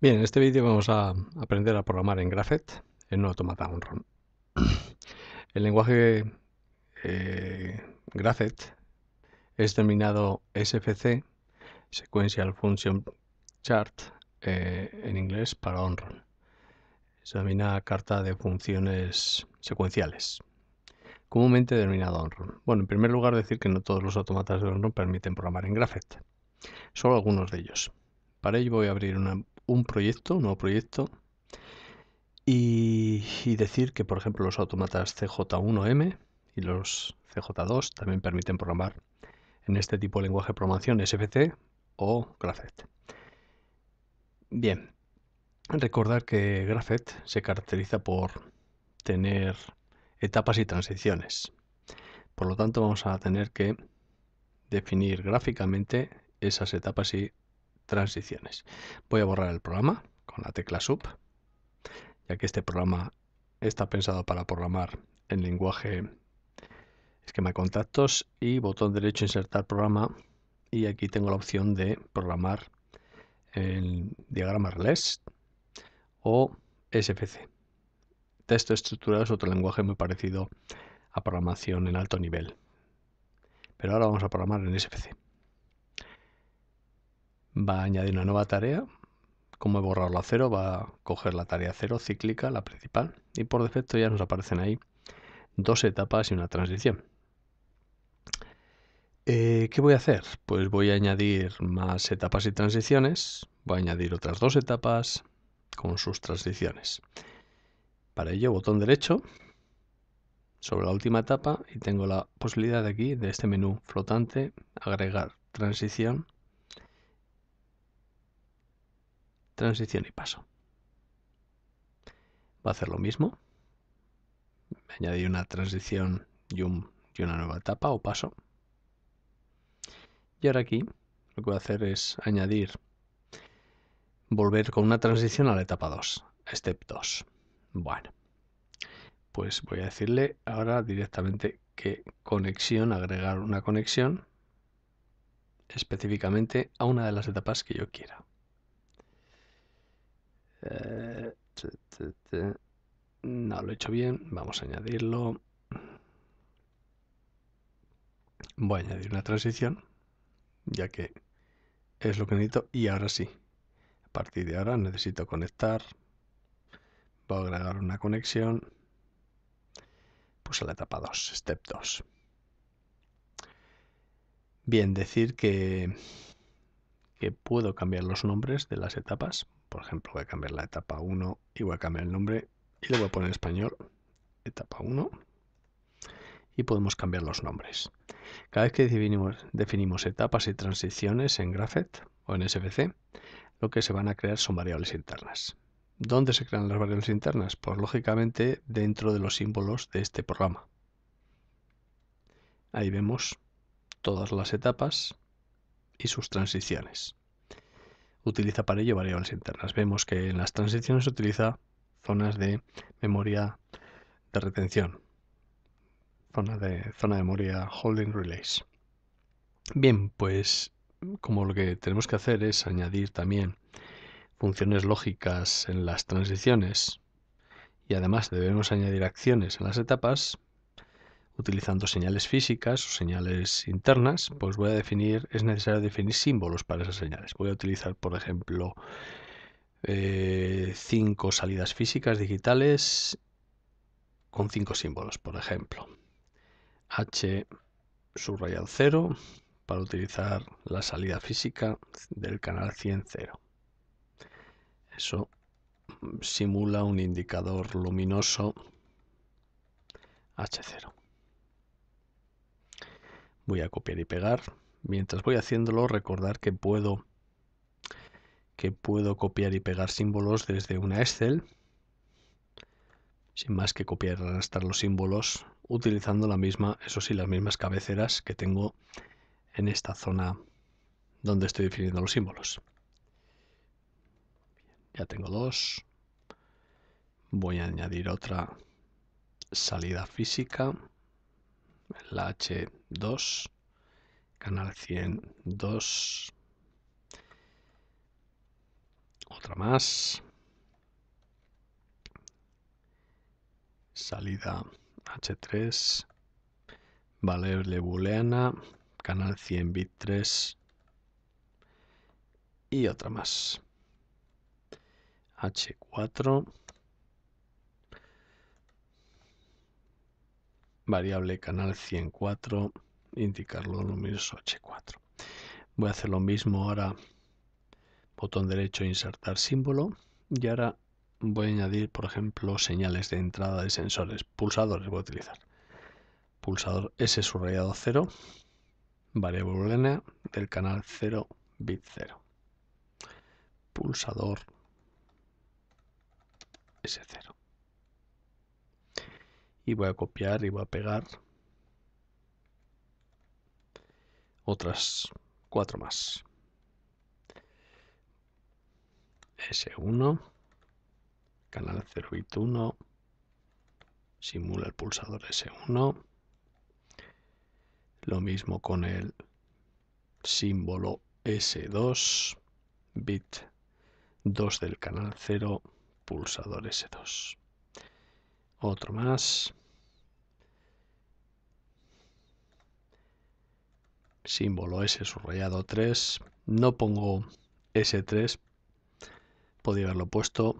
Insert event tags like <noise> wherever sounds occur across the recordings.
Bien, en este vídeo vamos a aprender a programar en Graphet en un automata on <clears throat> El lenguaje eh, Graphet es denominado SFC, Sequential Function Chart, eh, en inglés para on-run. Se denomina carta de funciones secuenciales, comúnmente denominado on Bueno, en primer lugar decir que no todos los automatas de on permiten programar en Graphet, solo algunos de ellos. Para ello voy a abrir una un proyecto, un nuevo proyecto, y, decir que, por ejemplo, los autómatas CJ1M y los CJ2 también permiten programar en este tipo de lenguaje de programación SFC o Graphet. Bien, recordar que Graphet se caracteriza por tener etapas y transiciones. Por lo tanto, vamos a tener que definir gráficamente esas etapas y transiciones. Voy a borrar el programa con la tecla sub, ya que este programa está pensado para programar en lenguaje esquema de contactos y botón derecho insertar programa y aquí tengo la opción de programar el diagrama RELES o SFC. Texto estructurado es otro lenguaje muy parecido a programación en alto nivel. Pero ahora vamos a programar en SFC va a añadir una nueva tarea. Como he borrado la cero, va a coger la tarea cero, cíclica, la principal, y por defecto ya nos aparecen ahí dos etapas y una transición. Eh, ¿Qué voy a hacer? Pues voy a añadir más etapas y transiciones, voy a añadir otras dos etapas con sus transiciones. Para ello, botón derecho sobre la última etapa y tengo la posibilidad de aquí, de este menú flotante, agregar transición transición y paso. Va a hacer lo mismo. añadí una transición y, y una nueva etapa o paso. Y ahora aquí lo que voy a hacer es añadir, volver con una transición a la etapa 2, step 2. Bueno, pues voy a decirle ahora directamente que conexión, agregar una conexión específicamente a una de las etapas que yo quiera. Eh, no lo he hecho bien. Vamos a añadirlo. Voy a añadir una transición, ya que es lo que necesito. Y ahora sí, a partir de ahora necesito conectar. Voy a agregar una conexión. Pues a la etapa 2, step 2. Bien, decir que, que puedo cambiar los nombres de las etapas. Por ejemplo, voy a cambiar la etapa 1 y voy a cambiar el nombre y le voy a poner español etapa 1 y podemos cambiar los nombres. Cada vez que definimos, etapas y transiciones en Graphet o en SVC, lo que se van a crear son variables internas. ¿Dónde se crean las variables internas? Pues lógicamente dentro de los símbolos de este programa. Ahí vemos todas las etapas y sus transiciones utiliza para ello variables internas. Vemos que en las transiciones se utiliza zonas de memoria de retención, zona de, zona de memoria holding relays. Bien, pues como lo que tenemos que hacer es añadir también funciones lógicas en las transiciones y además debemos añadir acciones en las etapas, utilizando señales físicas o señales internas, pues voy a definir, es necesario definir símbolos para esas señales. Voy a utilizar, por ejemplo, eh, cinco salidas físicas digitales con cinco símbolos, por ejemplo. H subrayado 0 para utilizar la salida física del canal 100 Eso simula un indicador luminoso H0 voy a copiar y pegar. Mientras voy haciéndolo, recordar que puedo que puedo copiar y pegar símbolos desde una Excel, sin más que copiar y arrastrar los símbolos, utilizando la misma, eso sí, las mismas cabeceras que tengo en esta zona donde estoy definiendo los símbolos. Ya tengo dos. Voy a añadir otra salida física la H2, canal 102, otra más, salida H3, Valer Booleana, canal 100 bit 3 y otra más. H4 variable canal 104, indicarlo número H4. Voy a hacer lo mismo ahora, botón derecho, insertar símbolo, y ahora voy a añadir, por ejemplo, señales de entrada de sensores, pulsadores voy a utilizar. Pulsador S subrayado 0, variable N del canal 0, bit 0. Pulsador S0 y voy a copiar y voy a pegar otras cuatro más. S1, canal 0 bit 1, simula el pulsador S1. Lo mismo con el símbolo S2, bit 2 del canal 0, pulsador S2. Otro más. Símbolo S subrayado 3. No pongo S3. Podría haberlo puesto.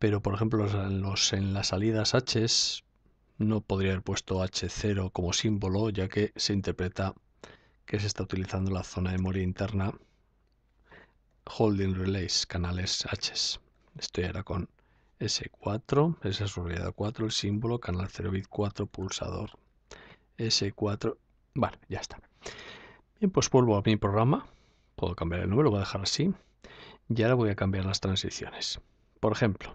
Pero por ejemplo en, los, en las salidas H no podría haber puesto H0 como símbolo ya que se interpreta que se está utilizando la zona de memoria interna holding relays, canales H. Estoy ahora con S4, esa es 4, el símbolo, canal 0 bit 4, pulsador. S4, vale, ya está. Bien, pues vuelvo a mi programa. Puedo cambiar el número, lo voy a dejar así. Y ahora voy a cambiar las transiciones. Por ejemplo,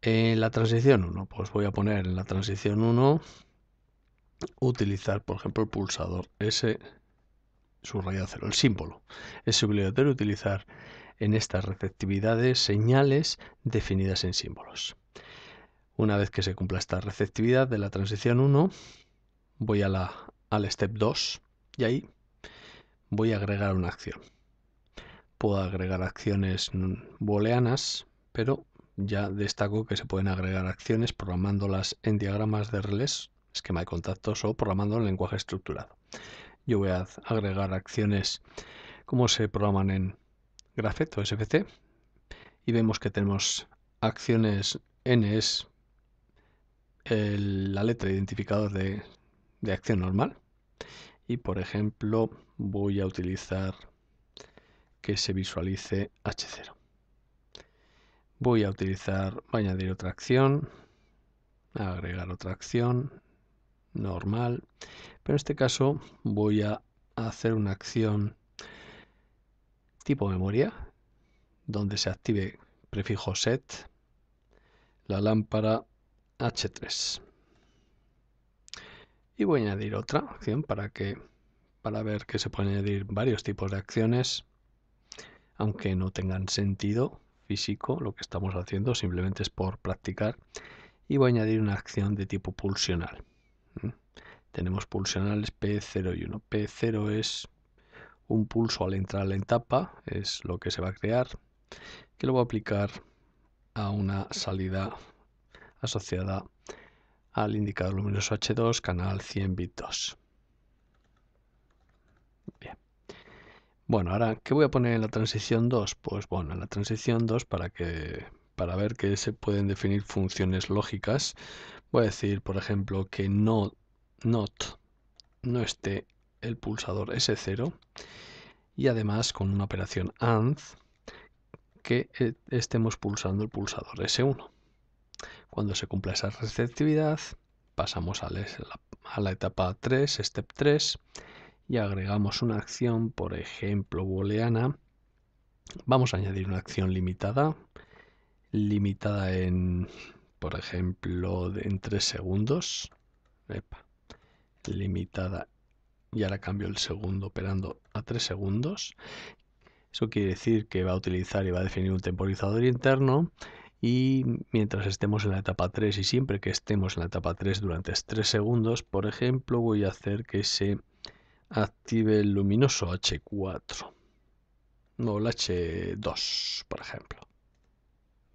en la transición 1, pues voy a poner en la transición 1 utilizar, por ejemplo, el pulsador S subrayado 0, el símbolo. Es obligatorio utilizar en estas receptividades señales definidas en símbolos. Una vez que se cumpla esta receptividad de la transición 1, voy a la, al step 2 y ahí voy a agregar una acción. Puedo agregar acciones booleanas, pero ya destaco que se pueden agregar acciones programándolas en diagramas de relés, esquema de contactos o programando en lenguaje estructurado. Yo voy a agregar acciones como se programan en grafeto SFC y vemos que tenemos acciones N es la letra identificador de, de acción normal y por ejemplo voy a utilizar que se visualice H0. Voy a utilizar, voy a añadir otra acción, agregar otra acción normal, pero en este caso voy a hacer una acción tipo memoria, donde se active prefijo set, la lámpara H3. Y voy a añadir otra acción para que para ver que se pueden añadir varios tipos de acciones, aunque no tengan sentido físico lo que estamos haciendo, simplemente es por practicar. Y voy a añadir una acción de tipo pulsional. ¿Mm? Tenemos pulsionales P0 y 1. P0 es un pulso al entrar a la etapa es lo que se va a crear, que lo voy a aplicar a una salida asociada al indicador luminoso H2, canal 100 bit 2. Bien. Bueno, ahora, ¿qué voy a poner en la transición 2? Pues bueno, en la transición 2, para, que, para ver que se pueden definir funciones lógicas, voy a decir, por ejemplo, que no, not no esté el pulsador S0 y además con una operación AND que eh, estemos pulsando el pulsador S1. Cuando se cumpla esa receptividad, pasamos a la, etapa 3, step 3, y agregamos una acción, por ejemplo, booleana. Vamos a añadir una acción limitada, limitada en, por ejemplo, en 3 segundos. Limitada y ahora cambio el segundo operando a 3 segundos. Eso quiere decir que va a utilizar y va a definir un temporizador interno y mientras estemos en la etapa 3 y siempre que estemos en la etapa 3 durante 3 segundos, por ejemplo, voy a hacer que se active el luminoso H4 no, el H2, por ejemplo.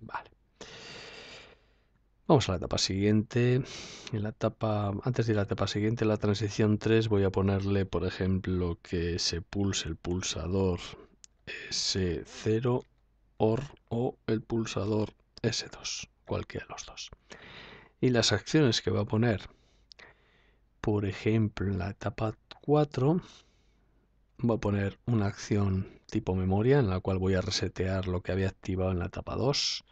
Vale. Vamos a la etapa siguiente. En la etapa, antes de la etapa siguiente, la transición 3, voy a ponerle, por ejemplo, que se pulse el pulsador S0 OR o el pulsador S2, cualquiera de los dos. Y las acciones que va a poner, por ejemplo, en la etapa 4, voy a poner una acción tipo memoria en la cual voy a resetear lo que había activado en la etapa 2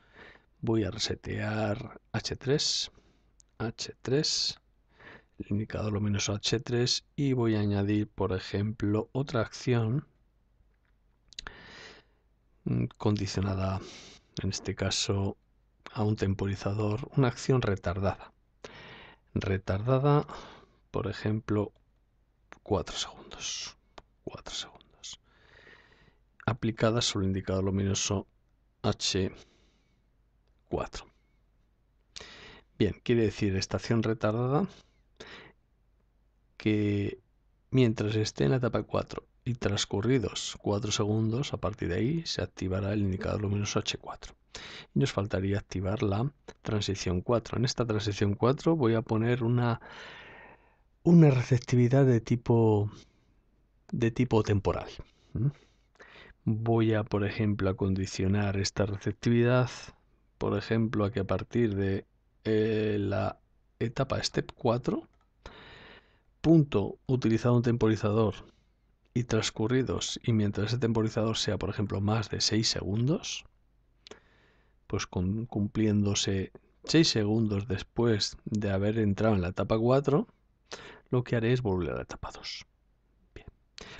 voy a resetear H3, H3, el indicador luminoso H3 y voy a añadir, por ejemplo, otra acción condicionada, en este caso, a un temporizador, una acción retardada. Retardada, por ejemplo, 4 segundos. 4 segundos. Aplicada sobre el indicador luminoso H3. Bien, quiere decir estación retardada que mientras esté en la etapa 4 y transcurridos 4 segundos, a partir de ahí se activará el indicador luminoso H4. Y nos faltaría activar la transición 4. En esta transición 4 voy a poner una, una receptividad de tipo, de tipo temporal. Voy a, por ejemplo, acondicionar esta receptividad por ejemplo, a que a partir de eh, la etapa Step 4, punto utilizado un temporizador y transcurridos, y mientras ese temporizador sea, por ejemplo, más de 6 segundos, pues cumpliéndose 6 segundos después de haber entrado en la etapa 4, lo que haré es volver a la etapa 2.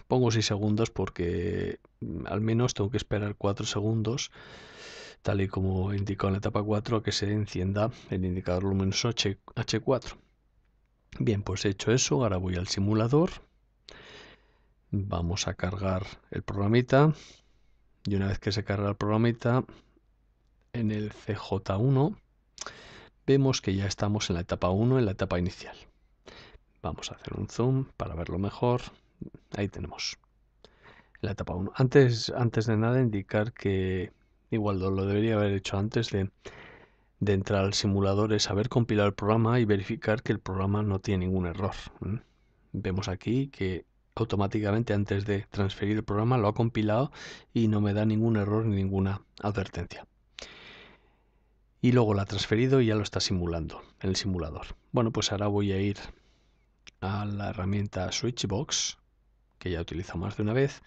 Pongo 6 segundos porque mm, al menos tengo que esperar 4 segundos tal y como indicó en la etapa 4, que se encienda el indicador luminoso H4. Bien, pues hecho eso, ahora voy al simulador. Vamos a cargar el programita. Y una vez que se carga el programita, en el CJ1 vemos que ya estamos en la etapa 1, en la etapa inicial. Vamos a hacer un zoom para verlo mejor. Ahí tenemos la etapa 1. Antes, antes de nada, indicar que Igual lo debería haber hecho antes de, entrar al simulador, es haber compilado el programa y verificar que el programa no tiene ningún error. Vemos aquí que automáticamente antes de transferir el programa lo ha compilado y no me da ningún error ni ninguna advertencia. Y luego la ha transferido y ya lo está simulando en el simulador. Bueno, pues ahora voy a ir a la herramienta Switchbox, que ya utilizo más de una vez,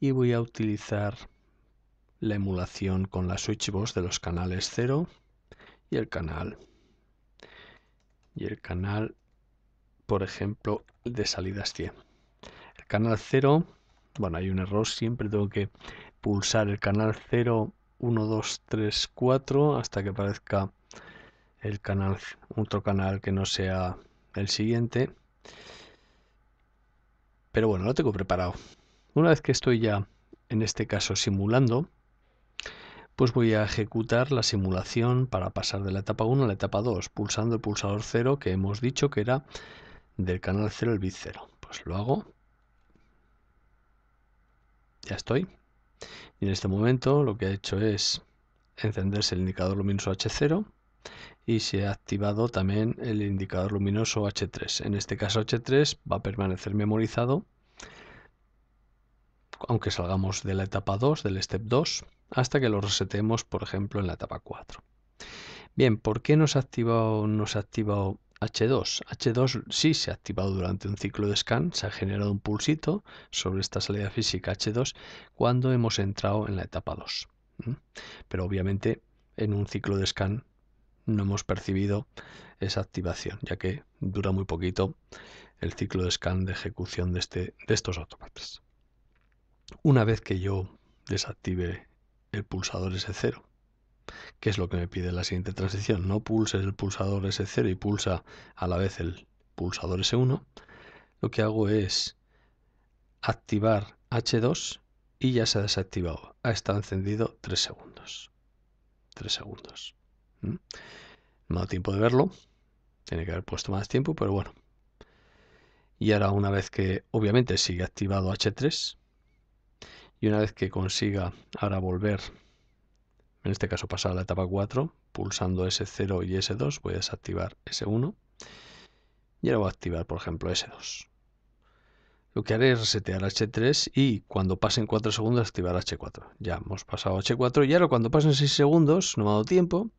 y voy a utilizar la emulación con la switchbox de los canales 0 y el canal y el canal por ejemplo de salidas 100 el canal 0 bueno hay un error siempre tengo que pulsar el canal 0 1 2 3 4 hasta que aparezca el canal otro canal que no sea el siguiente pero bueno lo tengo preparado una vez que estoy ya en este caso simulando pues voy a ejecutar la simulación para pasar de la etapa 1 a la etapa 2, pulsando el pulsador 0 que hemos dicho que era del canal 0 al bit 0. Pues lo hago. Ya estoy. Y en este momento lo que ha hecho es encenderse el indicador luminoso H0 y se ha activado también el indicador luminoso H3. En este caso H3 va a permanecer memorizado aunque salgamos de la etapa 2, del step 2, hasta que lo resetemos, por ejemplo, en la etapa 4. Bien, ¿por qué nos se activado, ha activado H2? H2 sí se ha activado durante un ciclo de scan, se ha generado un pulsito sobre esta salida física H2 cuando hemos entrado en la etapa 2. Pero obviamente en un ciclo de scan no hemos percibido esa activación, ya que dura muy poquito el ciclo de scan de ejecución de, este, de estos autómatas. Una vez que yo desactive el pulsador S0. que es lo que me pide la siguiente transición? No pulses el pulsador S0 y pulsa a la vez el pulsador S1. Lo que hago es activar H2 y ya se ha desactivado. Ha estado encendido 3 segundos. 3 segundos. No ¿Mm? ha tiempo de verlo. Tiene que haber puesto más tiempo, pero bueno. Y ahora una vez que obviamente sigue activado H3, y una vez que consiga ahora volver, en este caso pasar a la etapa 4, pulsando S0 y S2, voy a desactivar S1. Y ahora voy a activar, por ejemplo, S2. Lo que haré es resetear H3 y cuando pasen 4 segundos activar H4. Ya hemos pasado H4 y ahora cuando pasen 6 segundos, no me ha dado tiempo,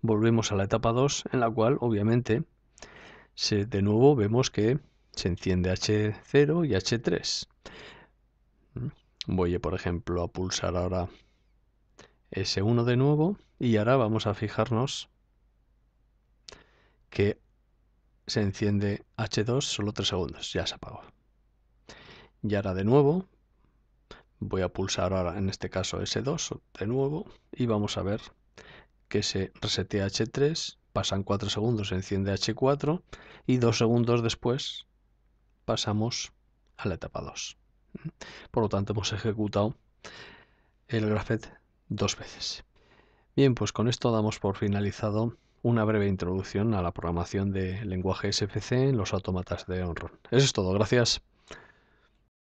volvemos a la etapa 2 en la cual obviamente de nuevo vemos que se enciende H0 y H3. Voy, por ejemplo, a pulsar ahora S1 de nuevo y ahora vamos a fijarnos que se enciende H2 solo 3 segundos, ya se apagó. Y ahora de nuevo voy a pulsar ahora en este caso S2 de nuevo y vamos a ver que se resetea H3, pasan 4 segundos, se enciende H4 y 2 segundos después pasamos a la etapa 2. Por lo tanto, hemos ejecutado el Graphete dos veces. Bien, pues con esto damos por finalizado una breve introducción a la programación de lenguaje SFC en los autómatas de OnRun. Eso es todo, gracias.